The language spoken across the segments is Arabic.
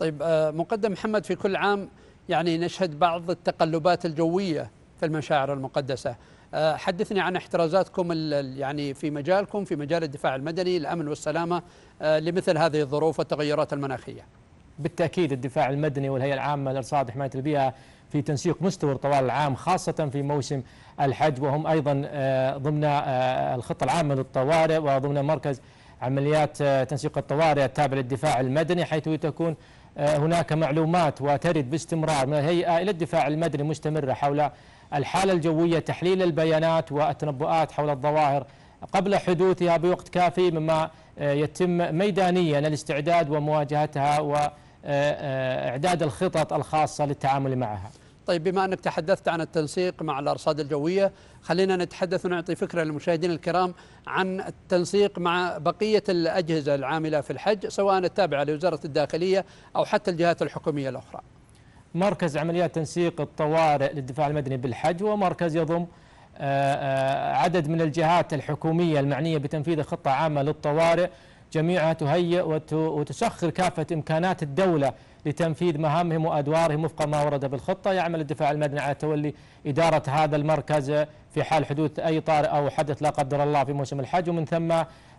طيب آه، مقدم محمد في كل عام يعني نشهد بعض التقلبات الجوية في المشاعر المقدسة آه، حدثني عن احترازاتكم يعني في مجالكم في مجال الدفاع المدني الأمن والسلامة آه، لمثل هذه الظروف والتغيرات المناخية بالتأكيد الدفاع المدني والهيئة العامة لإرصاد حماية البيئة في تنسيق مستمر طوال العام خاصة في موسم الحج وهم أيضا ضمن الخطة العامة للطوارئ وضمن مركز عمليات تنسيق الطوارئ التابع للدفاع المدني حيث تكون آه، هناك معلومات وترد باستمرار من الهيئة إلى الدفاع المدني مستمرة حول الحالة الجوية تحليل البيانات والتنبؤات حول الظواهر قبل حدوثها بوقت كافي مما آه، يتم ميدانيا الاستعداد ومواجهتها وإعداد آه، الخطط الخاصة للتعامل معها طيب بما انك تحدثت عن التنسيق مع الارصاد الجويه، خلينا نتحدث ونعطي فكره للمشاهدين الكرام عن التنسيق مع بقيه الاجهزه العامله في الحج سواء التابعه لوزاره الداخليه او حتى الجهات الحكوميه الاخرى. مركز عمليات تنسيق الطوارئ للدفاع المدني بالحج هو مركز يضم آه، آه، عدد من الجهات الحكوميه المعنيه بتنفيذ خطه عامه للطوارئ جميعها تهيئ وتسخر كافة إمكانات الدولة لتنفيذ مهامهم وأدوارهم وفق ما ورد في الخطة يعمل الدفاع المدني على تولي إدارة هذا المركز في حال حدوث أي طارئ أو حدث لا قدر الله في موسم الحج ومن ثم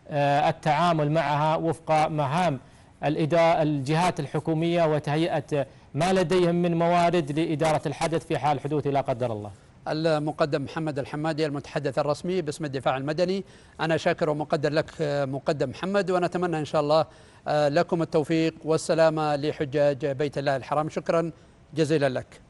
آه، التعامل معها وفق مهام الجهات الحكومية وتهيئة ما لديهم من موارد لإدارة الحدث في حال حدوث لا قدر الله المقدم محمد الحمادي المتحدث الرسمي باسم الدفاع المدني أنا شاكر ومقدر لك مقدم محمد ونتمنى إن شاء الله آه، لكم التوفيق والسلامة لحجاج بيت الله الحرام شكرا جزيلا لك